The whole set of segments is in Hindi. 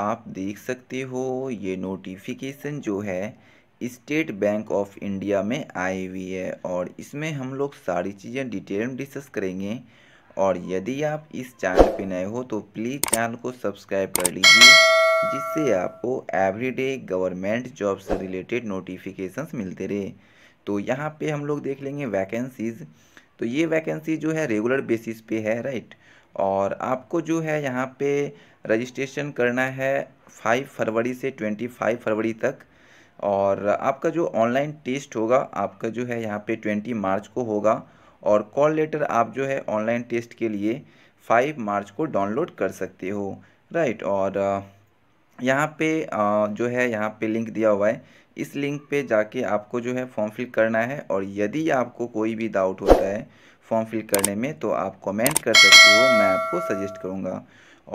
आप देख सकते हो ये नोटिफिकेशन जो है स्टेट बैंक ऑफ इंडिया में आई हुई है और इसमें हम लोग सारी चीज़ें डिटेल में डिस्कस करेंगे और यदि आप इस चैनल पर नए हो तो प्लीज़ चैनल को सब्सक्राइब कर लीजिए जिससे आपको एवरीडे गवर्नमेंट जॉब से रिलेटेड नोटिफिकेशंस मिलते रहे तो यहाँ पे हम लोग देख लेंगे वैकेंसीज़ तो ये वैकेंसी जो है रेगुलर बेसिस पे है राइट और आपको जो है यहाँ पे रजिस्ट्रेशन करना है फाइव फरवरी से ट्वेंटी फाइव फरवरी तक और आपका जो ऑनलाइन टेस्ट होगा आपका जो है यहाँ पे ट्वेंटी मार्च को होगा और कॉल लेटर आप जो है ऑनलाइन टेस्ट के लिए फाइव मार्च को डाउनलोड कर सकते हो राइट और यहाँ पे जो है यहाँ पे लिंक दिया हुआ है इस लिंक पे जाके आपको जो है फॉर्म फिल करना है और यदि आपको कोई भी डाउट होता है फॉर्म फिल करने में तो आप कमेंट कर सकते हो मैं आपको सजेस्ट करूँगा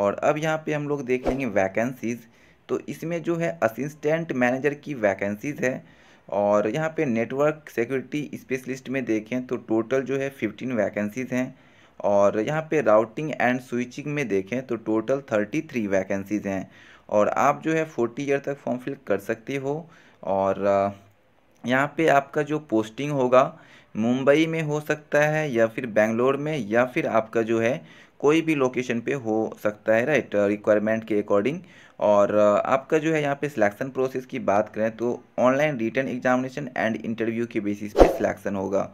और अब यहाँ पे हम लोग देख लेंगे वैकेंसीज़ तो इसमें जो है असिस्टेंट मैनेजर की वैकेंसीज़ है और यहाँ पे नेटवर्क सिक्योरिटी स्पेशलिस्ट में देखें तो टोटल जो है फिफ्टीन वैकेंसीज़ हैं और यहाँ पे राउटिंग एंड स्विचिंग में देखें तो टोटल थर्टी थ्री वैकेंसीज़ हैं और आप जो है फोर्टी ईयर तक फॉर्म फिल कर सकते हो और यहाँ पे आपका जो पोस्टिंग होगा मुंबई में हो सकता है या फिर बेंगलोर में या फिर आपका जो है कोई भी लोकेशन पे हो सकता है राइट रिक्वायरमेंट के अकॉर्डिंग और आपका जो है यहाँ पे सिलेक्शन प्रोसेस की बात करें तो online written examination and interview के बेसिस पे सिलेक्शन होगा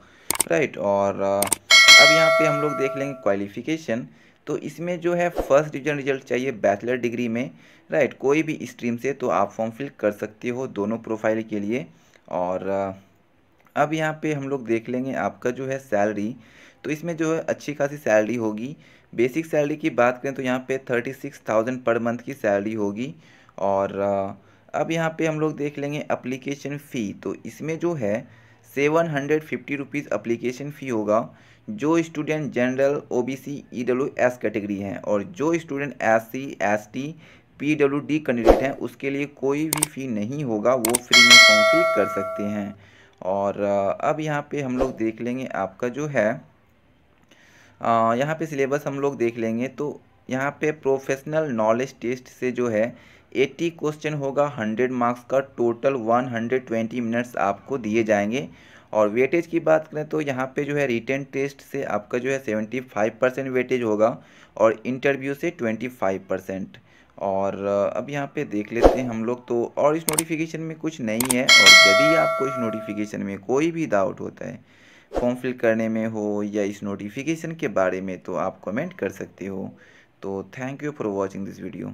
राइट और अब यहाँ पे हम लोग देख लेंगे क्वालिफिकेशन तो इसमें जो है फर्स्ट डिवीजन रिजल्ट चाहिए बैचलर डिग्री में राइट कोई भी स्ट्रीम से तो आप फॉर्म फिल कर सकते हो दोनों प्रोफाइल के लिए और अब यहाँ पे हम लोग देख लेंगे आपका जो है सैलरी तो इसमें जो है अच्छी खासी सैलरी होगी बेसिक सैलरी की बात करें तो यहाँ पे thirty six thousand per month की सैलरी होगी और अब यहाँ पे हम लोग देख लेंगे अप्लीकेशन फ़ी तो इसमें जो है seven hundred fifty rupees application fee होगा जो student general OBC EWS category हैं और जो student S C S T P W D candidate हैं उसके लिए कोई भी फ़ी नहीं होगा वो फ्री में फॉर्म फिल कर सकते हैं और अब यहाँ पे हम लोग देख लेंगे आपका जो है यहाँ पे सिलेबस हम लोग देख लेंगे तो यहाँ पे प्रोफेशनल नॉलेज टेस्ट से जो है एट्टी क्वेश्चन होगा हंड्रेड मार्क्स का total one hundred twenty minutes आपको दिए जाएंगे और वेटेज की बात करें तो यहाँ पे जो है रिटर्न टेस्ट से आपका जो है सेवेंटी फाइव परसेंट वेटेज होगा और इंटरव्यू से ट्वेंटी फाइव परसेंट और अब यहाँ पे देख लेते हैं हम लोग तो और इस नोटिफिकेशन में कुछ नहीं है और यदि आपको इस नोटिफिकेशन में कोई भी डाउट होता है फॉर्म फिल करने में हो या इस नोटिफिकेशन के बारे में तो आप कमेंट कर सकते हो तो thank you for watching this video